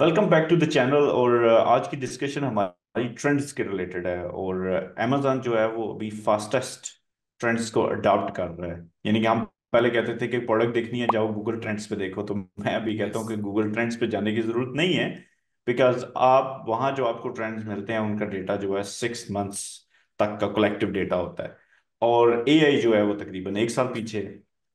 Welcome back to the channel और uh, आज की डिस्कशन हमारी ट्रेंड्स के रिलेटेड है और अमेजोन uh, जो है वो अभी फास्टेस्ट ट्रेंड्स को अडॉप्ट कर रहा है यानी कि हम पहले कहते थे कि प्रोडक्ट देखनी है जाओ गूगल ट्रेंड्स पे देखो तो मैं अभी कहता हूँ कि गूगल ट्रेंड्स पे जाने की जरूरत नहीं है बिकॉज आप वहाँ जो आपको ट्रेंड्स मिलते हैं उनका डेटा जो है सिक्स मंथ्स तक का कलेक्टिव डेटा होता है और ए जो है वो तकरीबन एक साल पीछे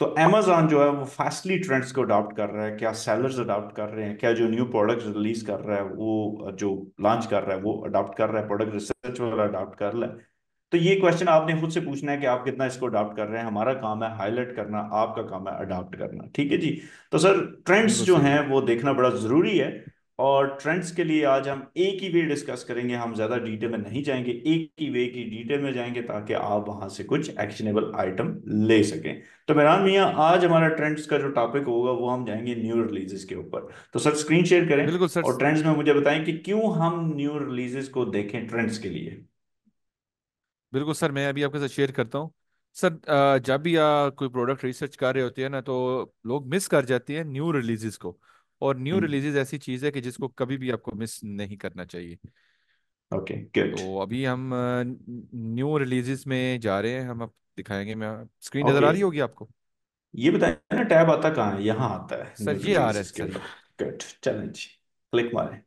तो अमेजोन जो है वो फास्टली ट्रेंड्स को अडॉप्ट कर रहा है क्या सेलर्स अडॉप्ट कर रहे हैं क्या जो न्यू प्रोडक्ट रिलीज कर रहा है वो जो लॉन्च कर रहा है वो अडॉप्ट कर रहा है प्रोडक्ट रिसर्च वाला अडॉप्ट कर रहा है तो ये क्वेश्चन आपने खुद से पूछना है कि आप कितना इसको अडॉप्ट कर रहे हैं हमारा काम है हाईलाइट करना आपका काम है अडॉप्ट करना ठीक है जी तो सर ट्रेंड्स जो हैं वो देखना बड़ा जरूरी है और ट्रेंड्स के लिए आज हम एक ही वे डिस्कस करेंगे हम ज़्यादा डिटेल में नहीं जाएंगे एक ही वे की डिटेल में जाएंगे ताकि आप वहां से कुछ एक्शनेबल आइटम ले सकें तो मेहरान मियाँ आज हमारा ट्रेंड्स का जो टॉपिक होगा वो हम जाएंगे न्यू रिलीजेस के ऊपर तो सर स्क्रीन शेयर करें बिल्कुल सर और ट्रेंड्स में मुझे बताएं कि क्यों हम न्यू रिलीजेस को देखें ट्रेंड्स के लिए बिल्कुल सर मैं अभी आपके साथ शेयर करता हूँ सर जब भी कोई प्रोडक्ट रिसर्च कर रहे होते हैं ना तो लोग मिस कर जाते हैं न्यू रिलीजेस को और न्यू हम्म। रिलीजेज ऐसी चीज है कि जिसको कभी भी आपको मिस नहीं करना चाहिए ओके okay, तो अभी हम न्यू रिलीजेस में जा रहे हैं हम अब दिखाएंगे मैं स्क्रीन नजर okay. आ रही होगी आपको ये बताया ना टैब आता कहाँ है यहाँ आता है सर ये आ रहा है गुड चैलेंज क्लिक मारें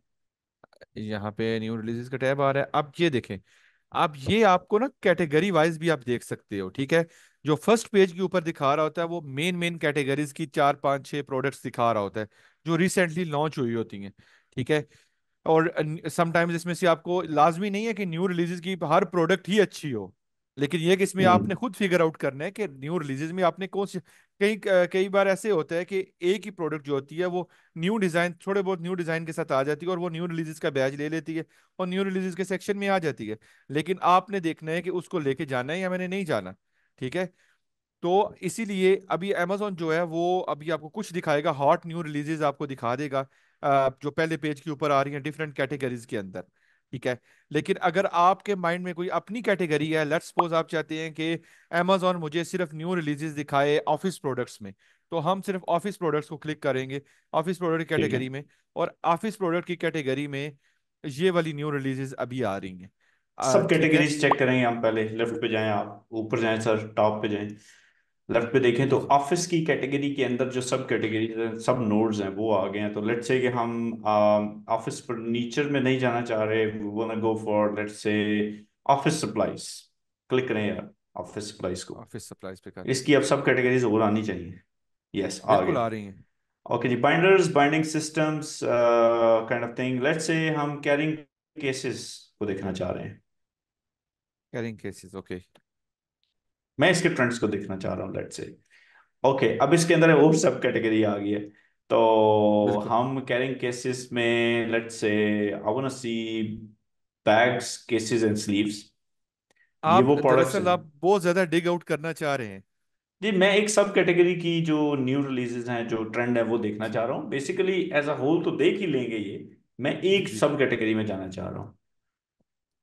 यहाँ पे न्यू रिलीजेस का टैब आ रहा है अब ये देखें आप ये आपको ना कैटेगरी वाइज भी आप देख सकते हो ठीक है जो फर्स्ट पेज के ऊपर दिखा रहा होता है वो मेन मेन कैटेगरीज की चार पांच छह प्रोडक्ट्स दिखा रहा होता है जो रिसेंटली लॉन्च हुई होती हैं ठीक है और समटाइम्स इसमें से आपको लाजमी नहीं है कि न्यू रिलीजेज की हर प्रोडक्ट ही अच्छी हो लेकिन ये कि इसमें हम्म। आपने खुद फिगर आउट करना है कि न्यू रिलीजेज में आपने कौन से कई कई बार ऐसे होता है कि एक ही प्रोडक्ट जो होती है वो न्यू डिज़ाइन थोड़े बहुत न्यू डिज़ाइन के साथ आ जाती है और वो न्यू रिलीजेज का बैज ले लेती है और न्यू रिलीजेस के सेक्शन में आ जाती है लेकिन आपने देखना है कि उसको लेके जाना है या मैंने नहीं जाना ठीक है तो इसीलिए अभी अमेजोन जो है वो अभी आपको कुछ दिखाएगा हॉट न्यू रिलीजेज आपको दिखा देगा जो पहले पेज के ऊपर आ रही है डिफरेंट कैटेगरीज के अंदर ठीक है लेकिन अगर आपके माइंड में कोई अपनी कैटेगरी है लेट्स सपोज आप चाहते हैं कि अमेजोन मुझे सिर्फ न्यू रिलीजेस दिखाए ऑफिस प्रोडक्ट्स में तो हम सिर्फ ऑफिस प्रोडक्ट्स को क्लिक करेंगे ऑफिस प्रोडक्ट की कैटेगरी में और ऑफिस प्रोडक्ट की कैटेगरी में ये वाली न्यू रिलीजेस अभी आ रही है सब कैटेगरीज चेक करेंगे हम पहले लेफ्ट पे जाएं आप ऊपर जाएं सर टॉप पे जाएं लेफ्ट पे देखें तो ऑफिस की कैटेगरी के अंदर जो सब कैटेगरी सब नोड्स हैं वो आ गए हैं तो लेट्स से कि हम ऑफिस um, फर्नीचर में नहीं जाना चाह रहे we go for let say office supplies click करें यार ऑफिस सप्लाईज को ऑफिस सप्लाईज पे कर इसकी अब सब कैटेगरीज और आनी चाहिए यस आ गई आ रही हैं ओके जी binders binding systems kind of thing let's say हम कैरिंग केसेस को देखना चाह रहे हैं कैरिंग केसेस ओके मैं इसके ट्रेंड्स को देखना चाह रहा हूँ लेट से ओके अब इसके अंदर वो सब कैटेगरी आ गई है तो हम कैरिंग केसेस में let say I want see bags cases and sleeves आप ये वो प्रोडक्ट आप बहुत ज्यादा डिग आउट करना चाह रहे हैं जी मैं एक सब कैटेगरी की जो न्यू रिलीजेस हैं जो ट्रेंड है वो देखना चाह रहा हूँ बेसिकली एज अ होल तो देख ही लेंगे ये मैं एक सब कैटेगरी में जाना चाह रहा हूँ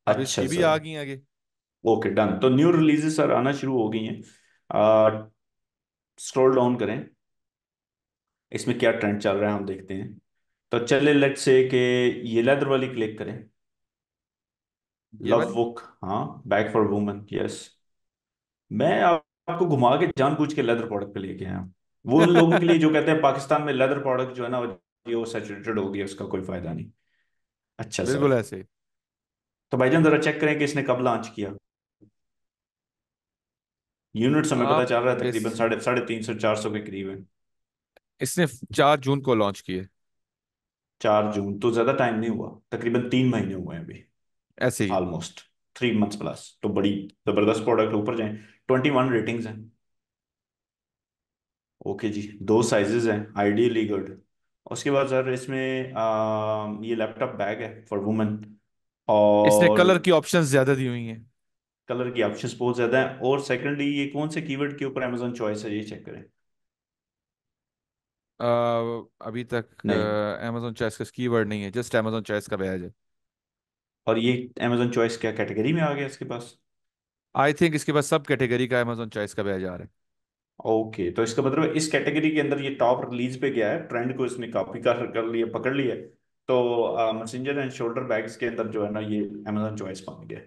अच्छा भी आ गई आगे ओके डन तो न्यू रिलीजेस सर आना शुरू हो गई हैं स्क्रॉल डाउन करें इसमें क्या ट्रेंड चल रहा है हम देखते हैं तो चले लेट से के ये लेदर वाली क्लिक करें लव बुक हाँ बैक फॉर वुमेन यस मैं आपको घुमा के जानबूझ के लेदर प्रोडक्ट पे लेके आया वो लोगों के लिए जो कहते हैं पाकिस्तान में लेदर प्रोडक्ट जो है ना वो सैचुरेटेड हो गया उसका कोई फायदा नहीं अच्छा बिल्कुल ऐसे तो भाईजान जरा चेक करें कि इसने कब लॉन्च किया यूनिट हमें पता चल रहा है तकरीबन साढ़े साढ़े तीन सौ चार सौ के करीब है इसने चार जून को लॉन्च किए चार जून तो ज्यादा टाइम नहीं हुआ तकरीबन तीन महीने हुए हैं अभी ऐसे ही ऑलमोस्ट थ्री मंथ्स प्लस तो बड़ी जबरदस्त प्रोडक्ट ऊपर जाए ट्वेंटी वन रेटिंग है ओके जी दो साइजेस हैं आइडियली गुड उसके बाद सर इसमें आ, ये लैपटॉप बैग है फॉर वुमेन और इसने कलर की ऑप्शंस ज्यादा दी हुई हैं कलर की ऑप्शन बहुत ज्यादा है और सेकेंडली ये कौन से कीवर्ड के ऊपर अमेजोन चॉइस है ये चेक करें uh, अभी तक अमेजोन चॉइस का कीवर्ड नहीं है जस्ट अमेजोन चॉइस का बैज है और ये अमेजोन चॉइस क्या कैटेगरी में आ गया इसके पास आई थिंक इसके पास सब कैटेगरी का अमेजोन चॉइस का बैज आ रहा है ओके okay, तो इसका मतलब इस कैटेगरी के अंदर ये टॉप रिलीज पे गया है ट्रेंड को इसने कॉपी कर कर लिया पकड़ लिया तो मैसेंजर एंड शोल्डर बैग्स के अंदर जो है ना ये अमेजोन चॉइस पहुंच गया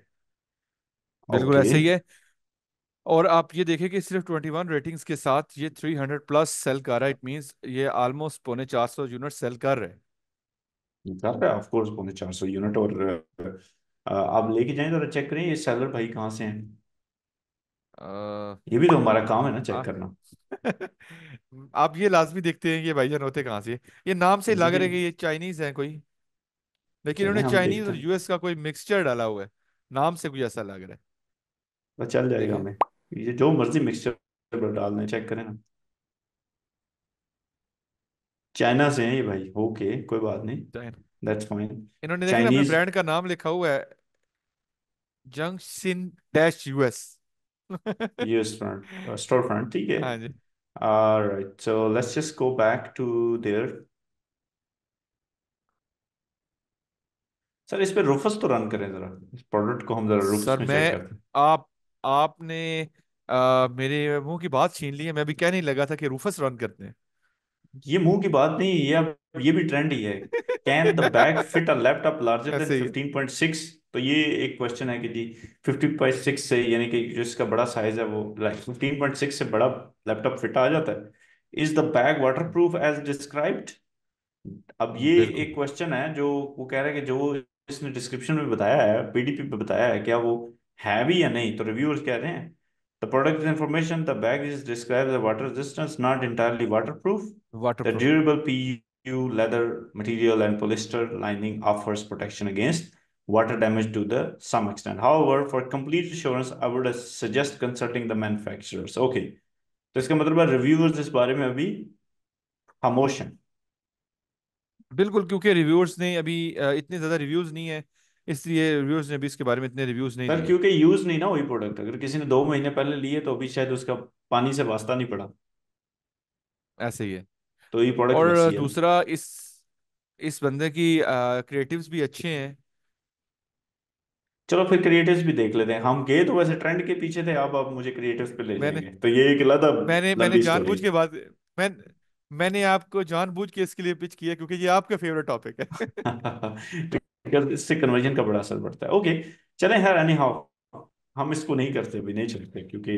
बिल्कुल ऐसे ही है और आप ये देखें कि सिर्फ 21 रेटिंग्स के साथ ये 300 प्लस सेल कर रहा है इट मींस ये ऑलमोस्ट पौने 400 यूनिट सेल कर रहे हैं कर रहा है ऑफ कोर्स पौने 400 यूनिट और आप लेके जाएं तो चेक करें ये सेलर भाई कहाँ से हैं आ... ये भी तो हमारा काम है ना चेक आ... करना आप ये लाजमी देखते हैं ये भाईजान होते कहाँ से ये नाम से लग रहे है कि ये चाइनीज हैं कोई लेकिन उन्होंने चाइनीज और यूएस का कोई मिक्सचर डाला हुआ है नाम से कुछ ऐसा लग रहा है बस तो चल जाएगा ठीक हमें ये जो मर्जी मिक्सचर डालना है चेक करें ना चाइना से है ये भाई ओके कोई बात नहीं दैट्स फाइन इन्होंने देखा ना अपने ब्रांड का नाम लिखा हुआ है जंग सिन dash US US front store front ठीक है हाँ जी alright so let's just go back to their sir इस पे रूफस तो रन करें जरा इस प्रोडक्ट को हम जरा रुफस सर में चेक करते हैं आप आपने आ, मेरे मुंह की बात छीन ली है मैं भी कह नहीं लगा था कि रूफस रन करते हैं ये मुंह की बात नहीं ये ये भी ट्रेंड ही है can the bag fit a laptop larger than 15.6 तो ये एक क्वेश्चन है कि जी 50.6 से यानी कि जो इसका बड़ा साइज है वो लाइक 15.6 से बड़ा लैपटॉप फिट आ जाता है is the bag waterproof as described अब ये एक क्वेश्चन है जो वो कह रहा है कि जो इसने डिस्क्रिप्शन में बताया है पीडीपी पे बताया है क्या वो है भी या नहीं तो रिव्यूअर्स कह रहे हैं The product information, the bag is describes the water resistance, not entirely waterproof. Waterproof. The durable PU leather material and polyester lining offers protection against water damage to the some extent. However, for complete assurance, I would suggest consulting the manufacturers. Okay. तो इसका मतलब है reviewers इस बारे में अभी खामोश हैं बिल्कुल क्योंकि रिव्यूअर्स ने अभी इतने ज्यादा रिव्यूज नहीं है इसलिए रिव्यूज ने भी इसके बारे में इतने रिव्यूज नहीं सर क्योंकि यूज नहीं ना हुई प्रोडक्ट अगर किसी ने दो महीने पहले लिए तो अभी शायद उसका पानी से वास्ता नहीं पड़ा ऐसे ही है तो ये प्रोडक्ट और दूसरा इस इस बंदे की क्रिएटिव्स भी अच्छे हैं चलो फिर क्रिएटिव्स भी देख लेते हैं हम गए तो वैसे ट्रेंड के पीछे थे अब आप मुझे क्रिएटिव्स पे ले मैंने, जाएंगे तो ये एक लदा मैंने मैंने जानबूझ के बात मैं मैंने आपको जानबूझ के इसके लिए पिच किया क्योंकि ये आपका फेवरेट टॉपिक है इससे कन्वर्जन का बड़ा असर पड़ता है ओके चले हर एनी हाउ हम इसको नहीं करते भी नहीं चलते क्योंकि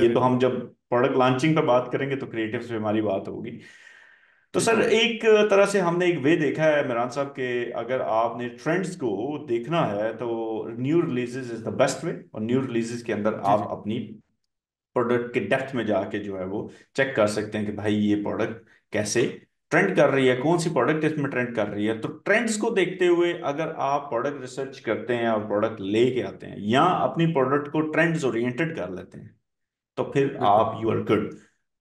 ये तो हम जब प्रोडक्ट लॉन्चिंग पर बात करेंगे तो क्रिएटिव से हमारी बात होगी तो सर एक तरह से हमने एक वे देखा है मेरान साहब के अगर आपने ट्रेंड्स को देखना है तो new releases is the best way और न्यू रिलीजेज के अंदर आप अपनी प्रोडक्ट के डेप्थ में जाके जो है वो चेक कर सकते हैं कि भाई ये प्रोडक्ट कैसे ट्रेंड कर रही है कौन सी प्रोडक्ट इसमें ट्रेंड कर रही है तो ट्रेंड्स को देखते हुए अगर आप प्रोडक्ट रिसर्च करते हैं और प्रोडक्ट लेके आते हैं या अपनी प्रोडक्ट को ट्रेंड्स ओरिएंटेड कर लेते हैं तो फिर आप यू आर गुड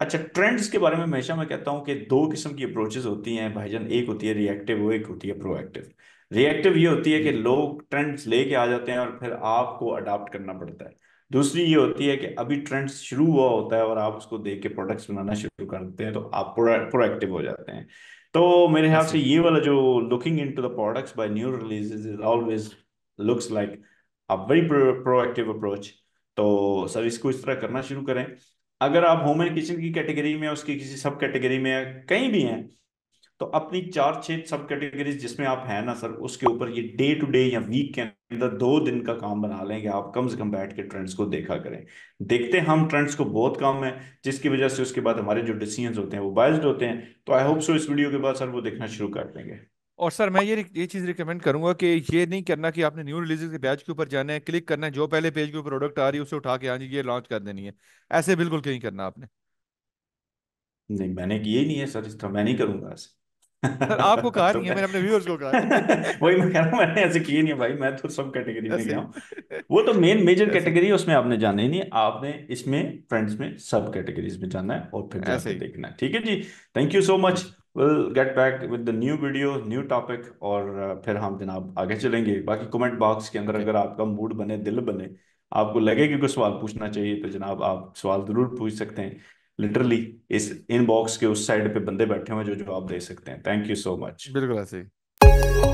अच्छा ट्रेंड्स के बारे में हमेशा मैं कहता हूं कि दो किस्म की अप्रोचेस होती हैं भाईजान एक होती है रिएक्टिव वो एक होती है प्रोएक्टिव रिएक्टिव ये होती है कि हम्म। लोग ट्रेंड्स लेके आ जाते हैं और फिर आपको अडाप्ट करना पड़ता है दूसरी ये होती है कि अभी ट्रेंड शुरू हुआ होता है और आप उसको देख के प्रोडक्ट्स बनाना शुरू करते हैं तो आप प्रोएक्टिव हो जाते हैं तो मेरे ख्याल से ये वाला जो looking in to the products by new release is always looks like a very proactive approach तो सर इसको इस तरह करना शुरू करें अगर आप होम एंड किचन की कैटेगरी में उसकी किसी सब कैटेगरी में कहीं भी हैं तो अपनी चार छह सब कैटेगरीज जिसमें आप हैं ना सर उसके ऊपर ये डे टू डे या वीक के अंदर दो दिन का काम बना लेंगे आप कम से कम बैठ के ट्रेंड्स को देखा करें देखते हम ट्रेंड्स को बहुत कम है जिसकी वजह से उसके बाद हमारे जो डिसीजन होते हैं वो बाइस्ड होते हैं तो आई होप सो इस वीडियो के बाद सर वो देखना शुरू कर देंगे और सर मैं ये ये चीज़ रिकमेंड करूंगा कि ये नहीं करना कि आपने न्यू रिलीज के पेज के ऊपर जाना है क्लिक करना है जो पहले पेज के ऊपर प्रोडक्ट आ रही है उसे उठा के आज हाँ ये लॉन्च कर देनी है ऐसे बिल्कुल क्यों करना आपने नहीं मैंने ये नहीं है सर इस तरह मैं नहीं करूंगा ऐसे आपको कहा नहीं है मैंने अपने व्यूअर्स को कहा वही मैं कह रहा हूँ मैंने ऐसे किए नहीं भाई मैं तो सब कैटेगरी में गया हूँ वो तो मेन मेजर कैटेगरी है उसमें आपने जाना ही नहीं आपने इसमें फ्रेंड्स में सब कैटेगरीज में जाना है और फिर ऐसे देखना है ठीक है जी thank you so much will get back with the new video new topic और uh, फिर हम जनाब आगे चलेंगे बाकी कमेंट बॉक्स के अंदर अगर आपका मूड बने दिल बने आपको लगे कि कोई सवाल पूछना चाहिए तो जनाब आप सवाल जरूर पूछ सकते हैं लिटरली इस इनबॉक्स के उस साइड पे बंदे बैठे हुए जो जवाब दे सकते हैं थैंक यू सो मच बिल्कुल ऐसे ही